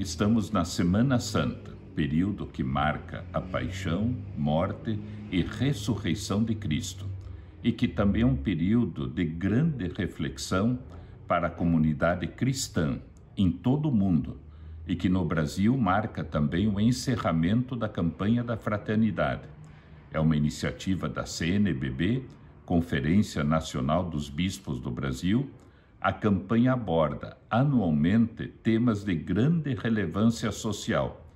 Estamos na Semana Santa, período que marca a paixão, morte e ressurreição de Cristo, e que também é um período de grande reflexão para a comunidade cristã em todo o mundo, e que no Brasil marca também o encerramento da campanha da fraternidade. É uma iniciativa da CNBB, Conferência Nacional dos Bispos do Brasil, a campanha aborda anualmente temas de grande relevância social,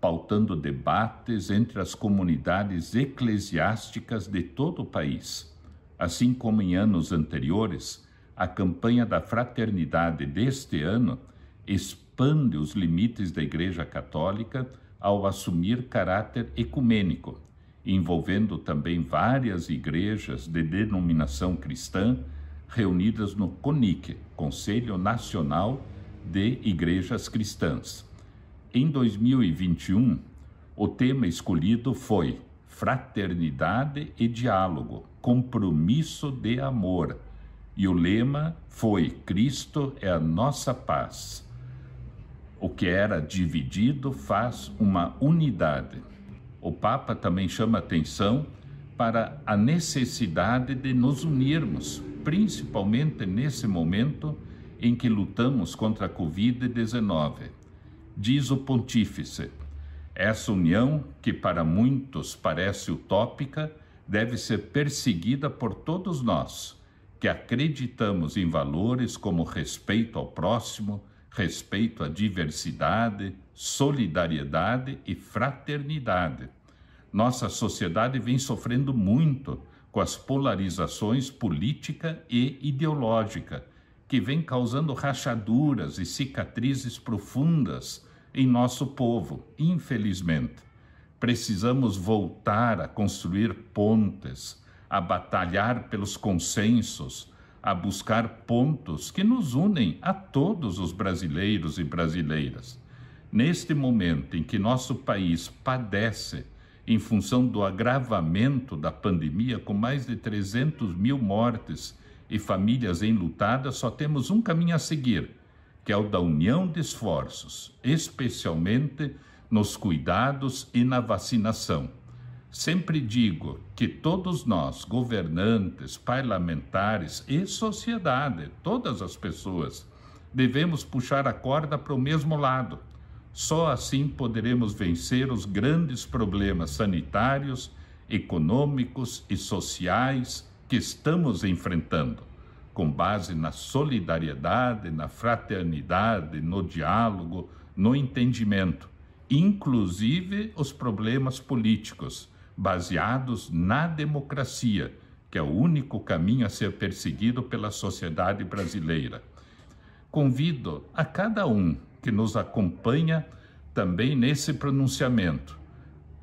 pautando debates entre as comunidades eclesiásticas de todo o país. Assim como em anos anteriores, a campanha da fraternidade deste ano expande os limites da Igreja Católica ao assumir caráter ecumênico, envolvendo também várias igrejas de denominação cristã reunidas no CONIC, Conselho Nacional de Igrejas Cristãs. Em 2021, o tema escolhido foi Fraternidade e Diálogo, Compromisso de Amor, e o lema foi Cristo é a nossa paz. O que era dividido faz uma unidade. O Papa também chama atenção para a necessidade de nos unirmos, principalmente nesse momento em que lutamos contra a Covid-19. Diz o Pontífice: essa união, que para muitos parece utópica, deve ser perseguida por todos nós, que acreditamos em valores como respeito ao próximo, respeito à diversidade, solidariedade e fraternidade. Nossa sociedade vem sofrendo muito com as polarizações política e ideológica, que vem causando rachaduras e cicatrizes profundas em nosso povo, infelizmente. Precisamos voltar a construir pontes, a batalhar pelos consensos, a buscar pontos que nos unem a todos os brasileiros e brasileiras. Neste momento em que nosso país padece em função do agravamento da pandemia, com mais de 300 mil mortes e famílias enlutadas, só temos um caminho a seguir, que é o da união de esforços, especialmente nos cuidados e na vacinação. Sempre digo que todos nós, governantes, parlamentares e sociedade, todas as pessoas, devemos puxar a corda para o mesmo lado só assim poderemos vencer os grandes problemas sanitários, econômicos e sociais que estamos enfrentando, com base na solidariedade, na fraternidade, no diálogo, no entendimento, inclusive os problemas políticos, baseados na democracia, que é o único caminho a ser perseguido pela sociedade brasileira. Convido a cada um que nos acompanha também nesse pronunciamento.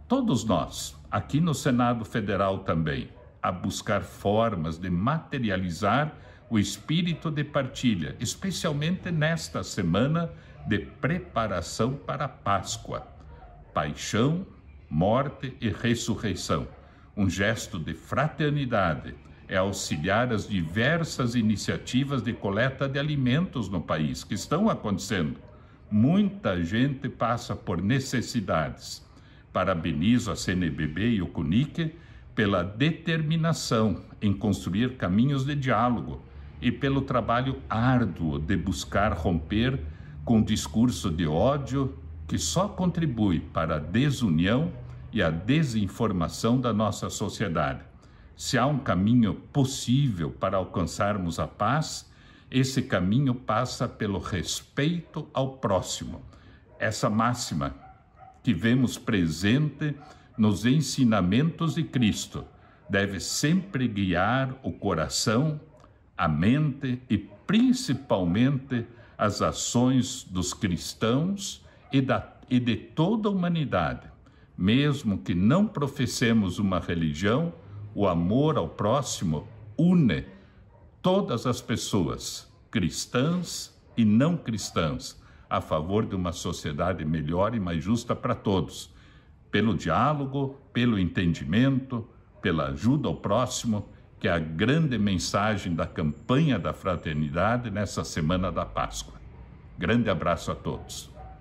Todos nós, aqui no Senado Federal também, a buscar formas de materializar o espírito de partilha, especialmente nesta semana de preparação para a Páscoa. Paixão, morte e ressurreição. Um gesto de fraternidade é auxiliar as diversas iniciativas de coleta de alimentos no país que estão acontecendo Muita gente passa por necessidades. Parabenizo a CNBB e o CUNIC pela determinação em construir caminhos de diálogo e pelo trabalho árduo de buscar romper com o discurso de ódio que só contribui para a desunião e a desinformação da nossa sociedade. Se há um caminho possível para alcançarmos a paz, esse caminho passa pelo respeito ao próximo. Essa máxima que vemos presente nos ensinamentos de Cristo deve sempre guiar o coração, a mente e principalmente as ações dos cristãos e, da, e de toda a humanidade. Mesmo que não professemos uma religião, o amor ao próximo une todas as pessoas, cristãs e não cristãs, a favor de uma sociedade melhor e mais justa para todos, pelo diálogo, pelo entendimento, pela ajuda ao próximo, que é a grande mensagem da campanha da fraternidade nessa semana da Páscoa. Grande abraço a todos.